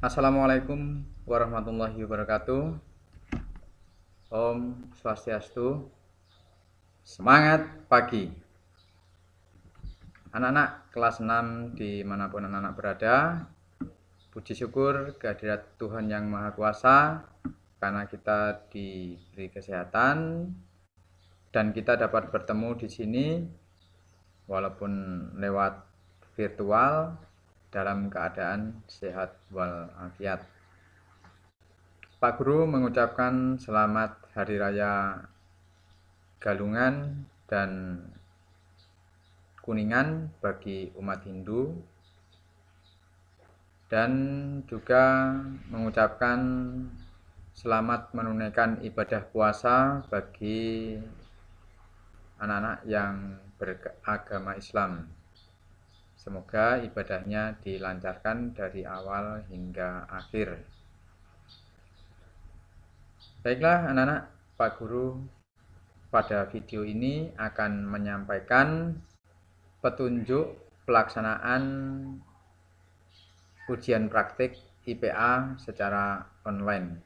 Assalamualaikum warahmatullahi wabarakatuh. Om Swastiastu. Semangat pagi. Anak-anak kelas 6 dimanapun anak-anak berada, puji syukur kehadirat Tuhan Yang Maha Kuasa karena kita diberi kesehatan dan kita dapat bertemu di sini walaupun lewat virtual dalam keadaan sehat walafiat. Pak Guru mengucapkan selamat Hari Raya Galungan dan Kuningan bagi umat Hindu dan juga mengucapkan selamat menunaikan ibadah puasa bagi anak-anak yang beragama Islam. Semoga ibadahnya dilancarkan dari awal hingga akhir. Baiklah anak-anak, Pak Guru pada video ini akan menyampaikan petunjuk pelaksanaan ujian praktik IPA secara online.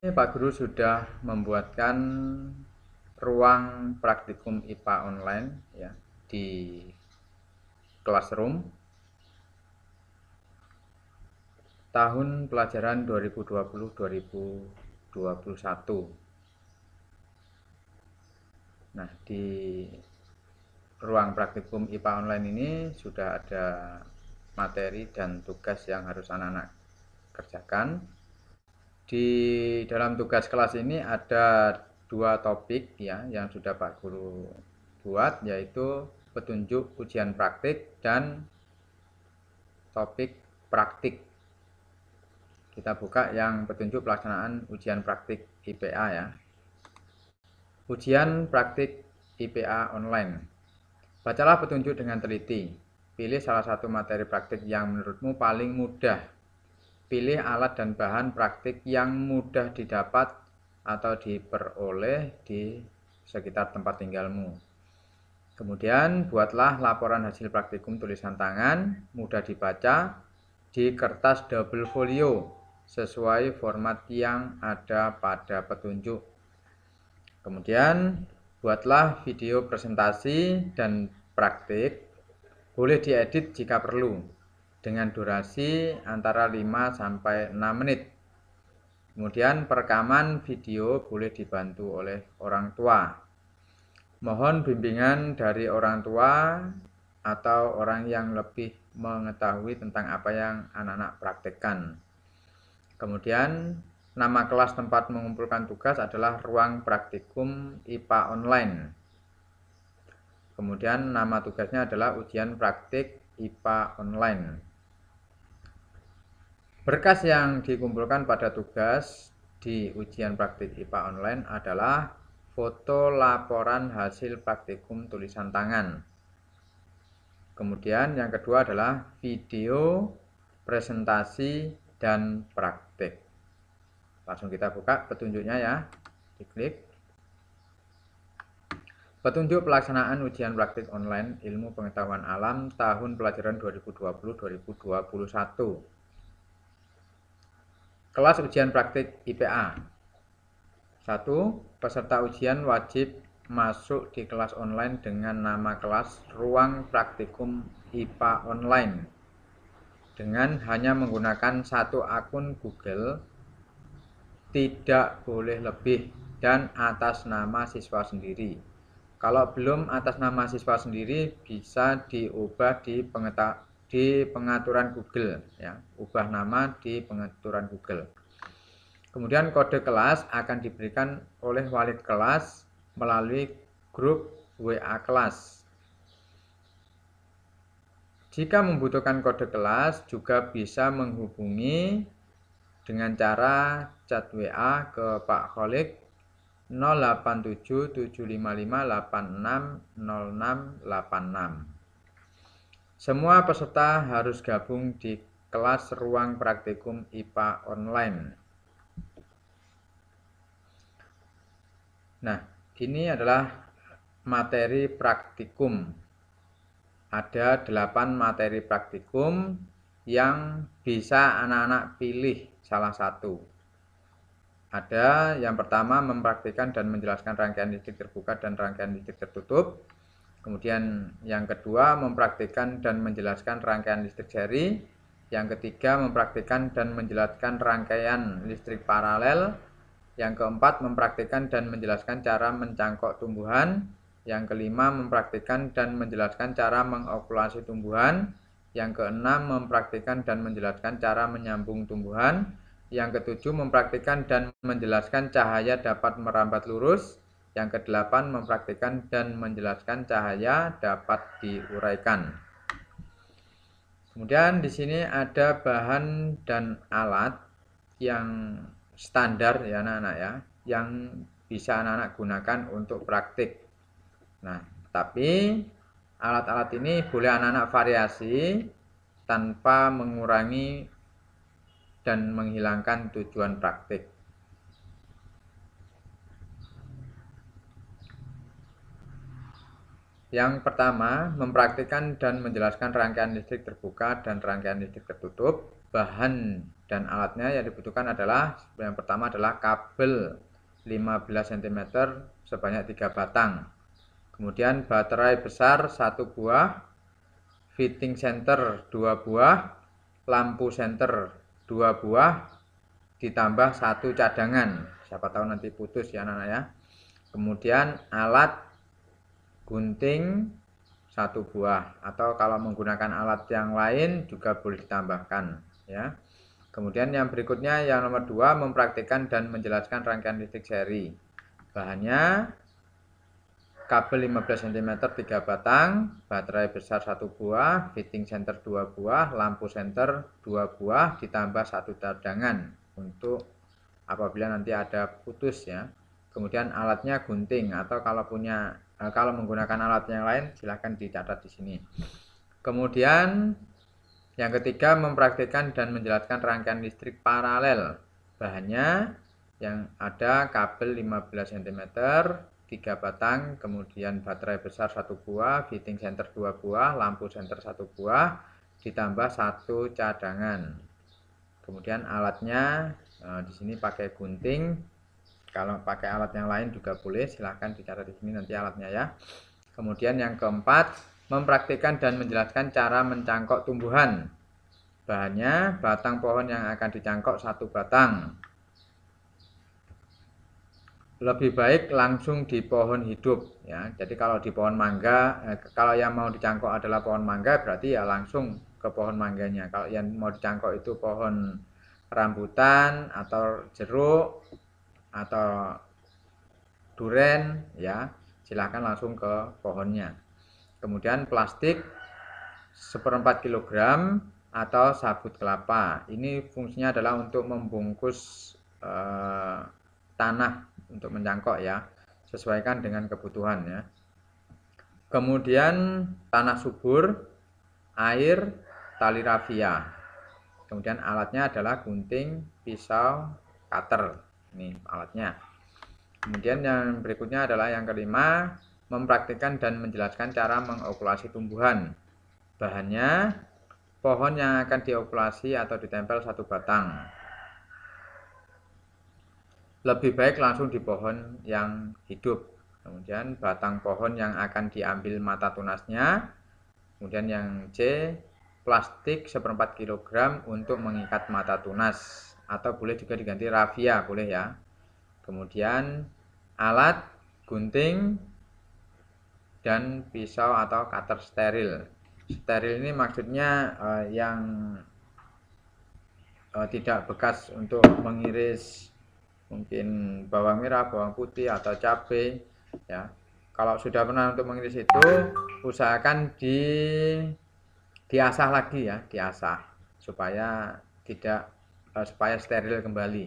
Ini Pak Guru sudah membuatkan ruang praktikum IPA online ya di Classroom tahun pelajaran 2020-2021. Nah, di ruang praktikum IPA online ini sudah ada materi dan tugas yang harus anak-anak kerjakan. Di dalam tugas kelas ini ada dua topik ya yang sudah Pak Guru buat yaitu petunjuk ujian praktik, dan topik praktik. Kita buka yang petunjuk pelaksanaan ujian praktik IPA ya. Ujian praktik IPA online. Bacalah petunjuk dengan teliti. Pilih salah satu materi praktik yang menurutmu paling mudah. Pilih alat dan bahan praktik yang mudah didapat atau diperoleh di sekitar tempat tinggalmu. Kemudian buatlah laporan hasil praktikum tulisan tangan, mudah dibaca, di kertas double folio sesuai format yang ada pada petunjuk. Kemudian buatlah video presentasi dan praktik, boleh diedit jika perlu, dengan durasi antara 5 sampai 6 menit. Kemudian perekaman video boleh dibantu oleh orang tua Mohon bimbingan dari orang tua atau orang yang lebih mengetahui tentang apa yang anak-anak praktekkan. Kemudian, nama kelas tempat mengumpulkan tugas adalah Ruang Praktikum IPA Online. Kemudian, nama tugasnya adalah Ujian Praktik IPA Online. Berkas yang dikumpulkan pada tugas di ujian praktik IPA online adalah foto laporan hasil praktikum tulisan tangan. Kemudian yang kedua adalah video, presentasi, dan praktik. Langsung kita buka petunjuknya ya. Diklik. Petunjuk pelaksanaan ujian praktik online ilmu pengetahuan alam tahun pelajaran 2020-2021. Kelas ujian praktik IPA. 1 peserta ujian wajib masuk di kelas online dengan nama kelas Ruang Praktikum IPA Online dengan hanya menggunakan satu akun Google tidak boleh lebih dan atas nama siswa sendiri. Kalau belum atas nama siswa sendiri bisa diubah di pengeta di pengaturan Google ya, ubah nama di pengaturan Google. Kemudian kode kelas akan diberikan oleh wali kelas melalui grup WA kelas. Jika membutuhkan kode kelas juga bisa menghubungi dengan cara chat WA ke Pak Kholik 087755860686. Semua peserta harus gabung di kelas ruang praktikum IPA online. Nah, ini adalah materi praktikum. Ada delapan materi praktikum yang bisa anak-anak pilih salah satu. Ada yang pertama mempraktikkan dan menjelaskan rangkaian listrik terbuka dan rangkaian listrik tertutup. Kemudian yang kedua mempraktikkan dan menjelaskan rangkaian listrik seri. Yang ketiga mempraktikkan dan menjelaskan rangkaian listrik paralel yang keempat, mempraktikkan dan menjelaskan cara mencangkok tumbuhan. Yang kelima, mempraktikkan dan menjelaskan cara mengokulasi tumbuhan. Yang keenam, mempraktikkan dan menjelaskan cara menyambung tumbuhan. Yang ketujuh, mempraktikkan dan menjelaskan cahaya dapat merambat lurus. Yang kedelapan, mempraktikkan dan menjelaskan cahaya dapat diuraikan. Kemudian di sini ada bahan dan alat yang standar ya anak-anak ya yang bisa anak-anak gunakan untuk praktik. Nah, tapi alat-alat ini boleh anak-anak variasi tanpa mengurangi dan menghilangkan tujuan praktik. Yang pertama, mempraktikkan dan menjelaskan rangkaian listrik terbuka dan rangkaian listrik tertutup bahan dan alatnya yang dibutuhkan adalah yang pertama adalah kabel 15 cm sebanyak 3 batang kemudian baterai besar 1 buah fitting center 2 buah lampu center 2 buah ditambah satu cadangan siapa tahu nanti putus ya anak-anak ya kemudian alat gunting satu buah atau kalau menggunakan alat yang lain juga boleh ditambahkan ya. Kemudian yang berikutnya yang nomor dua mempraktikkan dan menjelaskan rangkaian listrik seri. Bahannya kabel 15 cm 3 batang, baterai besar 1 buah, fitting center 2 buah, lampu center 2 buah ditambah satu cadangan untuk apabila nanti ada putus ya. Kemudian alatnya gunting atau kalau punya eh, kalau menggunakan alat yang lain silahkan dicatat di sini. Kemudian yang ketiga, mempraktikkan dan menjelaskan rangkaian listrik paralel. Bahannya yang ada kabel 15 cm, 3 batang, kemudian baterai besar 1 buah, fitting center 2 buah, lampu center 1 buah, ditambah satu cadangan. Kemudian alatnya eh, di sini pakai gunting. Kalau pakai alat yang lain juga boleh, silahkan dicari di sini nanti alatnya ya. Kemudian yang keempat, mempraktikkan dan menjelaskan cara mencangkok tumbuhan. Bahannya batang pohon yang akan dicangkok satu batang. Lebih baik langsung di pohon hidup ya. Jadi kalau di pohon mangga, eh, kalau yang mau dicangkok adalah pohon mangga berarti ya langsung ke pohon mangganya. Kalau yang mau dicangkok itu pohon rambutan atau jeruk atau duren ya, silakan langsung ke pohonnya. Kemudian plastik seperempat kilogram atau sabut kelapa. Ini fungsinya adalah untuk membungkus e, tanah untuk mencangkok ya, sesuaikan dengan kebutuhan ya. Kemudian tanah subur, air, tali rafia. Kemudian alatnya adalah gunting, pisau, cutter. Ini alatnya. Kemudian yang berikutnya adalah yang kelima, mempraktikkan dan menjelaskan cara mengokulasi tumbuhan. Bahannya pohon yang akan diokulasi atau ditempel satu batang. Lebih baik langsung di pohon yang hidup. Kemudian batang pohon yang akan diambil mata tunasnya. Kemudian yang C, plastik seperempat kilogram untuk mengikat mata tunas atau boleh juga diganti rafia boleh ya kemudian alat gunting dan pisau atau cutter steril. Steril ini maksudnya uh, yang uh, tidak bekas untuk mengiris mungkin bawang merah, bawang putih atau cabai ya. Kalau sudah pernah untuk mengiris itu usahakan di diasah lagi ya, diasah supaya tidak uh, supaya steril kembali.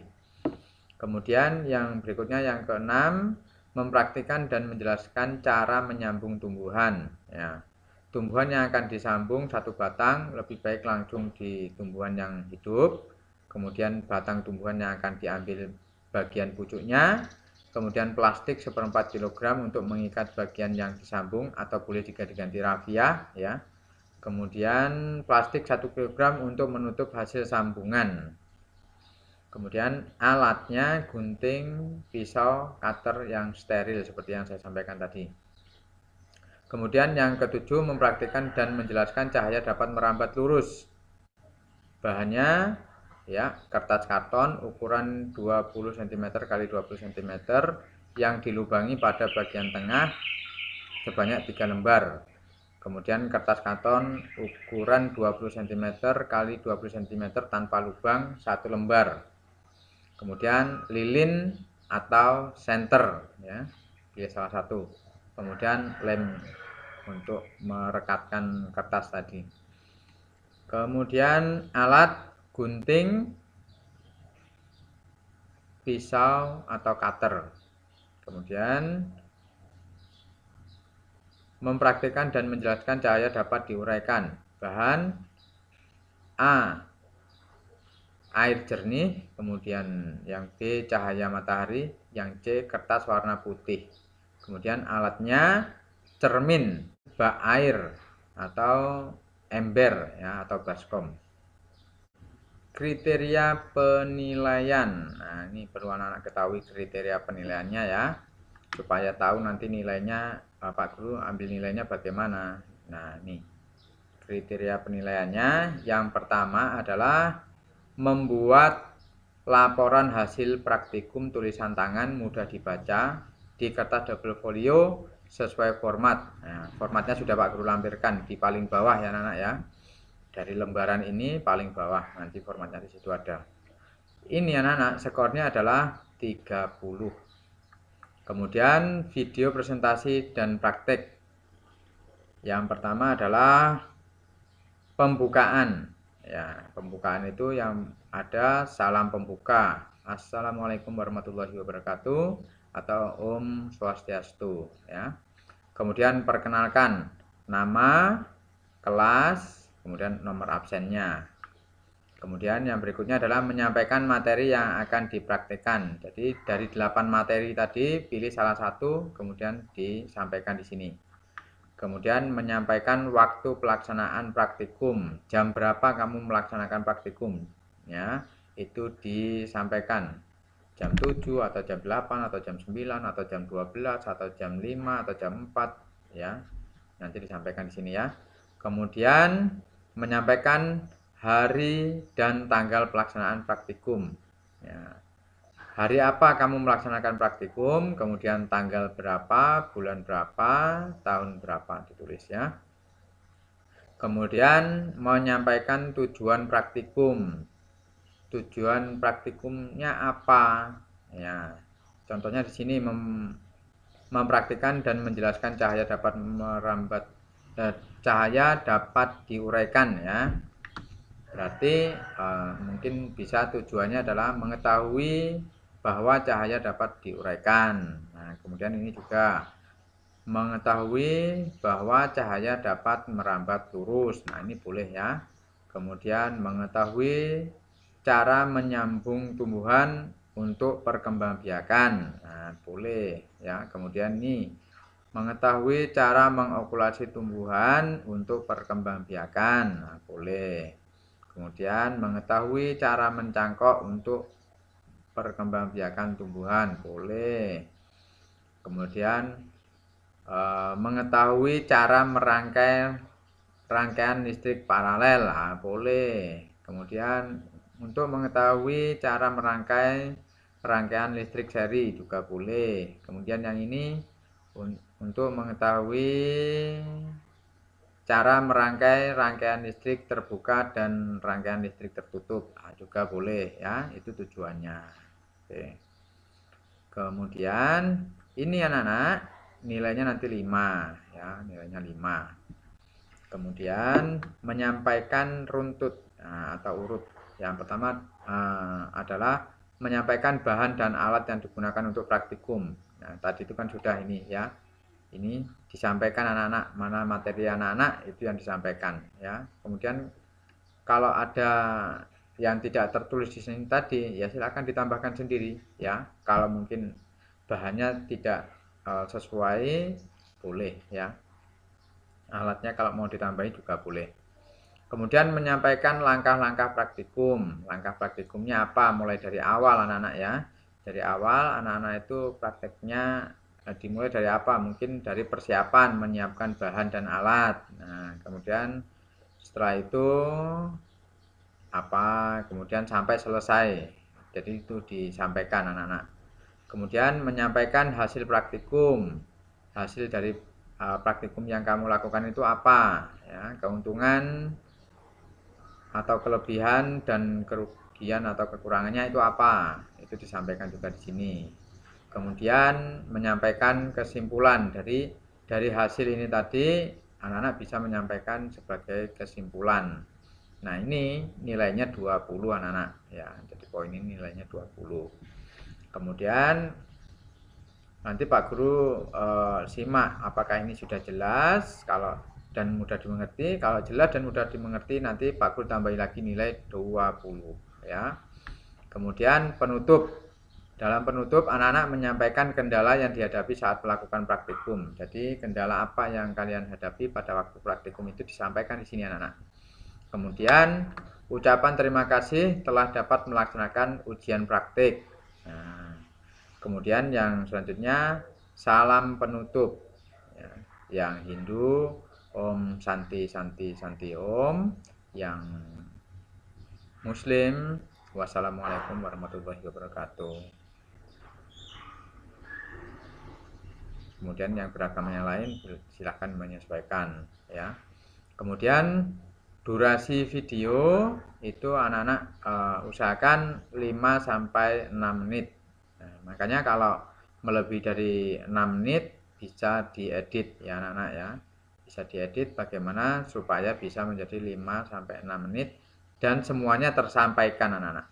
Kemudian yang berikutnya yang keenam mempraktikkan dan menjelaskan cara menyambung tumbuhan. Ya. Tumbuhan yang akan disambung satu batang lebih baik langsung di tumbuhan yang hidup, kemudian batang tumbuhan yang akan diambil bagian pucuknya, kemudian plastik seperempat kilogram untuk mengikat bagian yang disambung atau boleh diganti-ganti rafia, ya. Kemudian plastik satu kilogram untuk menutup hasil sambungan. Kemudian alatnya gunting, pisau, cutter yang steril seperti yang saya sampaikan tadi. Kemudian yang ketujuh mempraktikkan dan menjelaskan cahaya dapat merambat lurus. Bahannya ya kertas karton ukuran 20 cm x 20 cm yang dilubangi pada bagian tengah sebanyak tiga lembar. Kemudian kertas karton ukuran 20 cm x 20 cm tanpa lubang satu lembar kemudian lilin atau center ya pilih salah satu kemudian lem untuk merekatkan kertas tadi kemudian alat gunting pisau atau cutter kemudian mempraktikkan dan menjelaskan cahaya dapat diuraikan bahan A air jernih, kemudian yang B cahaya matahari, yang C kertas warna putih. Kemudian alatnya cermin, bak air atau ember ya atau baskom. Kriteria penilaian. Nah, ini perlu anak-anak ketahui kriteria penilaiannya ya supaya tahu nanti nilainya Bapak Guru ambil nilainya bagaimana. Nah, ini kriteria penilaiannya yang pertama adalah membuat laporan hasil praktikum tulisan tangan mudah dibaca di kertas double folio sesuai format. Nah, formatnya sudah Pak Guru lampirkan di paling bawah ya anak-anak ya. Dari lembaran ini paling bawah nanti formatnya di situ ada. Ini anak-anak ya, skornya adalah 30. Kemudian video presentasi dan praktek. Yang pertama adalah pembukaan ya pembukaan itu yang ada salam pembuka assalamualaikum warahmatullahi wabarakatuh atau om swastiastu ya kemudian perkenalkan nama kelas kemudian nomor absennya kemudian yang berikutnya adalah menyampaikan materi yang akan dipraktekkan jadi dari delapan materi tadi pilih salah satu kemudian disampaikan di sini Kemudian menyampaikan waktu pelaksanaan praktikum, jam berapa kamu melaksanakan praktikum, ya itu disampaikan jam 7 atau jam 8 atau jam 9 atau jam 12 atau jam 5 atau jam 4 ya. Nanti disampaikan di sini ya. Kemudian menyampaikan hari dan tanggal pelaksanaan praktikum. Ya hari apa kamu melaksanakan praktikum, kemudian tanggal berapa, bulan berapa, tahun berapa ditulis ya. Kemudian menyampaikan tujuan praktikum. Tujuan praktikumnya apa? Ya. Contohnya di sini mem mempraktikkan dan menjelaskan cahaya dapat merambat eh, cahaya dapat diuraikan ya. Berarti eh, mungkin bisa tujuannya adalah mengetahui bahwa cahaya dapat diuraikan. Nah, kemudian ini juga mengetahui bahwa cahaya dapat merambat lurus. Nah, ini boleh ya. Kemudian mengetahui cara menyambung tumbuhan untuk perkembangbiakan. Nah, boleh ya. Kemudian ini mengetahui cara mengokulasi tumbuhan untuk perkembangbiakan. Nah, boleh. Kemudian mengetahui cara mencangkok untuk perkembangbiakan tumbuhan boleh kemudian e, mengetahui cara merangkai rangkaian listrik paralel ah, boleh kemudian untuk mengetahui cara merangkai rangkaian listrik seri juga boleh kemudian yang ini un, untuk mengetahui cara merangkai rangkaian listrik terbuka dan rangkaian listrik tertutup nah, juga boleh ya itu tujuannya Oke. Kemudian ini anak-anak nilainya nanti 5 ya, nilainya 5. Kemudian menyampaikan runtut nah, atau urut. Yang pertama eh, adalah menyampaikan bahan dan alat yang digunakan untuk praktikum. Nah, tadi itu kan sudah ini ya. Ini disampaikan anak-anak mana materi anak-anak itu yang disampaikan ya. Kemudian kalau ada yang tidak tertulis di sini tadi ya silahkan ditambahkan sendiri ya kalau mungkin bahannya tidak uh, sesuai boleh ya alatnya kalau mau ditambahi juga boleh kemudian menyampaikan langkah-langkah praktikum langkah praktikumnya apa mulai dari awal anak-anak ya dari awal anak-anak itu prakteknya uh, dimulai dari apa mungkin dari persiapan menyiapkan bahan dan alat nah kemudian setelah itu apa kemudian sampai selesai jadi itu disampaikan anak-anak kemudian menyampaikan hasil praktikum hasil dari uh, praktikum yang kamu lakukan itu apa ya keuntungan atau kelebihan dan kerugian atau kekurangannya itu apa itu disampaikan juga di sini kemudian menyampaikan kesimpulan dari dari hasil ini tadi anak-anak bisa menyampaikan sebagai kesimpulan Nah ini nilainya 20 anak-anak ya. Jadi poin ini nilainya 20. Kemudian nanti Pak Guru e, simak apakah ini sudah jelas kalau dan mudah dimengerti. Kalau jelas dan mudah dimengerti nanti Pak Guru tambahin lagi nilai 20 ya. Kemudian penutup dalam penutup anak-anak menyampaikan kendala yang dihadapi saat melakukan praktikum. Jadi kendala apa yang kalian hadapi pada waktu praktikum itu disampaikan di sini anak-anak Kemudian ucapan terima kasih telah dapat melaksanakan ujian praktik. Nah, kemudian yang selanjutnya salam penutup. Ya, yang Hindu Om Santi Santi Santi Om, yang Muslim Wassalamualaikum warahmatullahi wabarakatuh. Kemudian yang beragama yang lain silahkan menyesuaikan ya. Kemudian durasi video itu anak-anak uh, usahakan 5 sampai 6 menit. Nah, makanya kalau melebihi dari 6 menit bisa diedit ya anak-anak ya. Bisa diedit bagaimana supaya bisa menjadi 5 sampai 6 menit dan semuanya tersampaikan anak-anak.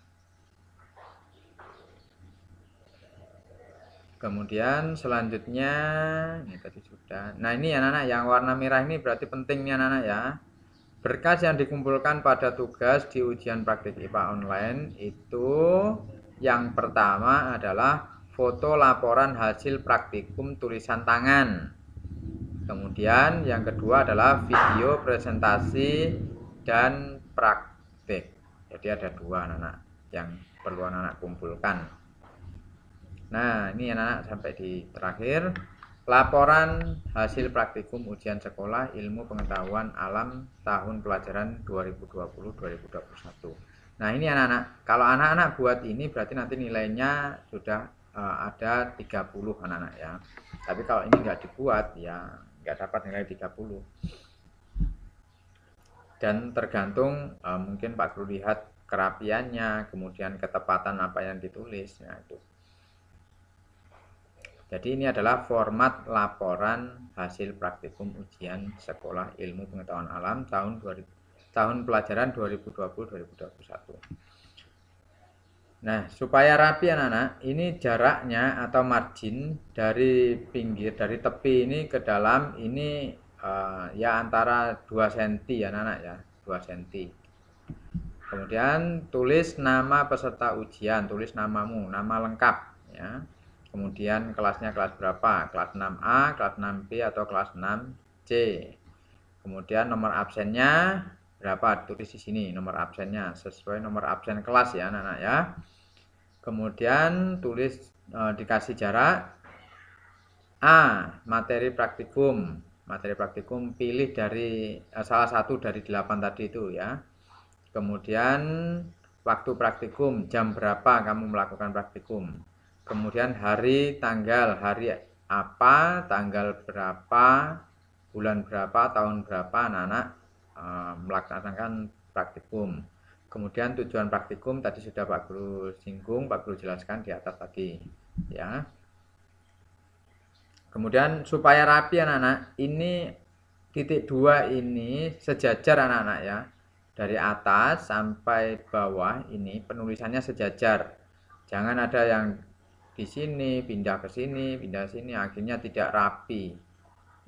Kemudian selanjutnya ini tadi sudah. Nah, ini anak-anak yang warna merah ini berarti penting nih anak-anak ya. Berkas yang dikumpulkan pada tugas di ujian praktik IPA online itu yang pertama adalah foto laporan hasil praktikum tulisan tangan. Kemudian yang kedua adalah video presentasi dan praktik. Jadi ada dua anak-anak yang perlu anak-anak kumpulkan. Nah, ini anak-anak sampai di terakhir. Laporan hasil praktikum ujian sekolah ilmu pengetahuan alam tahun pelajaran 2020-2021. Nah ini anak-anak, kalau anak-anak buat ini berarti nanti nilainya sudah uh, ada 30 anak-anak ya. Tapi kalau ini nggak dibuat ya nggak dapat nilai 30. Dan tergantung uh, mungkin Pak Guru lihat kerapiannya, kemudian ketepatan apa yang ditulis. Nah itu jadi ini adalah format laporan hasil praktikum ujian Sekolah Ilmu Pengetahuan Alam tahun 2000, tahun pelajaran 2020-2021. Nah, supaya rapi anak-anak, ini jaraknya atau margin dari pinggir dari tepi ini ke dalam ini uh, ya antara 2 cm ya anak-anak ya, 2 cm. Kemudian tulis nama peserta ujian, tulis namamu, nama lengkap ya Kemudian kelasnya kelas berapa? Kelas 6A, kelas 6B, atau kelas 6C. Kemudian nomor absennya berapa? Tulis di sini nomor absennya sesuai nomor absen kelas ya anak-anak ya. Kemudian tulis e, dikasih jarak. A. Materi praktikum. Materi praktikum pilih dari e, salah satu dari 8 tadi itu ya. Kemudian waktu praktikum jam berapa kamu melakukan praktikum kemudian hari, tanggal, hari apa, tanggal berapa, bulan berapa, tahun berapa anak-anak e, melaksanakan praktikum. Kemudian tujuan praktikum tadi sudah Pak Guru singgung, Pak Guru jelaskan di atas tadi, ya. Kemudian supaya rapi anak-anak, ini titik dua ini sejajar anak-anak ya. Dari atas sampai bawah ini penulisannya sejajar. Jangan ada yang di sini, pindah ke sini, pindah sini, akhirnya tidak rapi.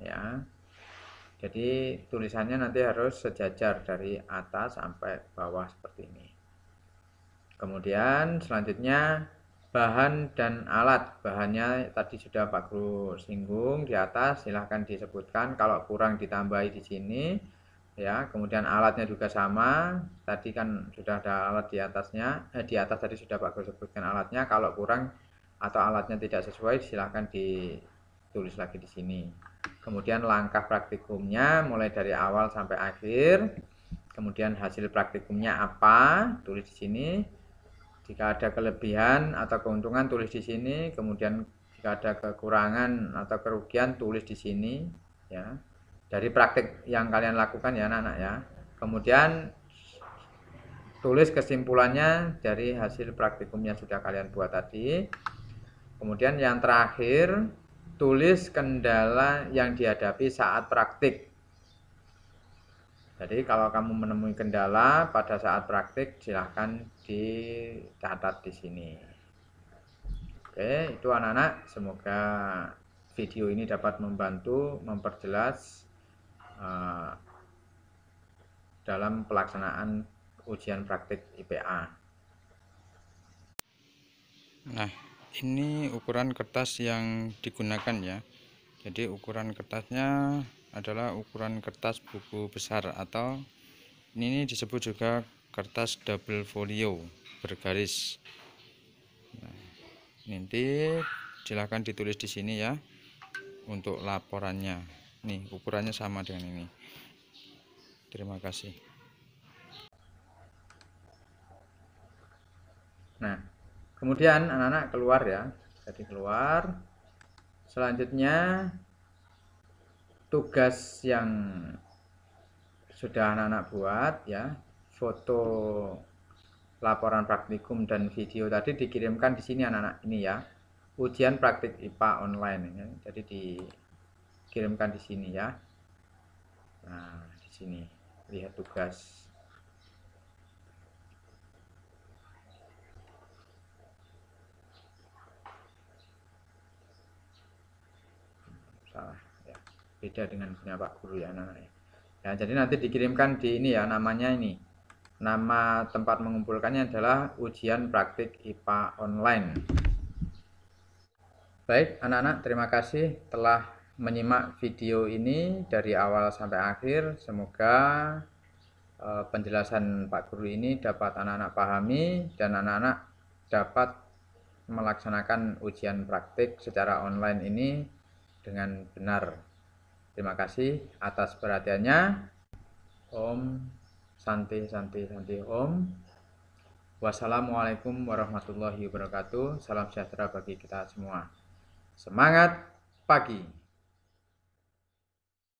Ya. Jadi tulisannya nanti harus sejajar dari atas sampai bawah seperti ini. Kemudian selanjutnya bahan dan alat. Bahannya tadi sudah Pak Guru singgung di atas, silahkan disebutkan. Kalau kurang ditambahi di sini, ya. Kemudian alatnya juga sama. Tadi kan sudah ada alat di atasnya, eh, di atas tadi sudah Pak Guru sebutkan alatnya. Kalau kurang atau alatnya tidak sesuai silahkan ditulis lagi di sini kemudian langkah praktikumnya mulai dari awal sampai akhir kemudian hasil praktikumnya apa tulis di sini jika ada kelebihan atau keuntungan tulis di sini kemudian jika ada kekurangan atau kerugian tulis di sini ya dari praktik yang kalian lakukan ya anak-anak ya kemudian tulis kesimpulannya dari hasil praktikum yang sudah kalian buat tadi Kemudian yang terakhir, tulis kendala yang dihadapi saat praktik. Jadi kalau kamu menemui kendala pada saat praktik silahkan dicatat di sini. Oke, itu anak-anak. Semoga video ini dapat membantu memperjelas uh, dalam pelaksanaan ujian praktik IPA. Nah, ini ukuran kertas yang digunakan ya jadi ukuran kertasnya adalah ukuran kertas buku besar atau ini disebut juga kertas double folio bergaris nah, nanti silahkan ditulis di sini ya untuk laporannya nih ukurannya sama dengan ini terima kasih nah kemudian anak-anak keluar ya jadi keluar selanjutnya tugas yang sudah anak-anak buat ya foto laporan praktikum dan video tadi dikirimkan di sini anak-anak ini ya ujian praktik IPA online ya. jadi dikirimkan di sini ya nah di sini lihat tugas beda dengan punya Pak Guru ya anak-anak ya. ya. jadi nanti dikirimkan di ini ya namanya ini nama tempat mengumpulkannya adalah ujian praktik IPA online baik anak-anak terima kasih telah menyimak video ini dari awal sampai akhir semoga e, penjelasan Pak Guru ini dapat anak-anak pahami dan anak-anak dapat melaksanakan ujian praktik secara online ini dengan benar. Terima kasih atas perhatiannya. Om Santi Santi Santi Om. Wassalamualaikum warahmatullahi wabarakatuh. Salam sejahtera bagi kita semua. Semangat pagi!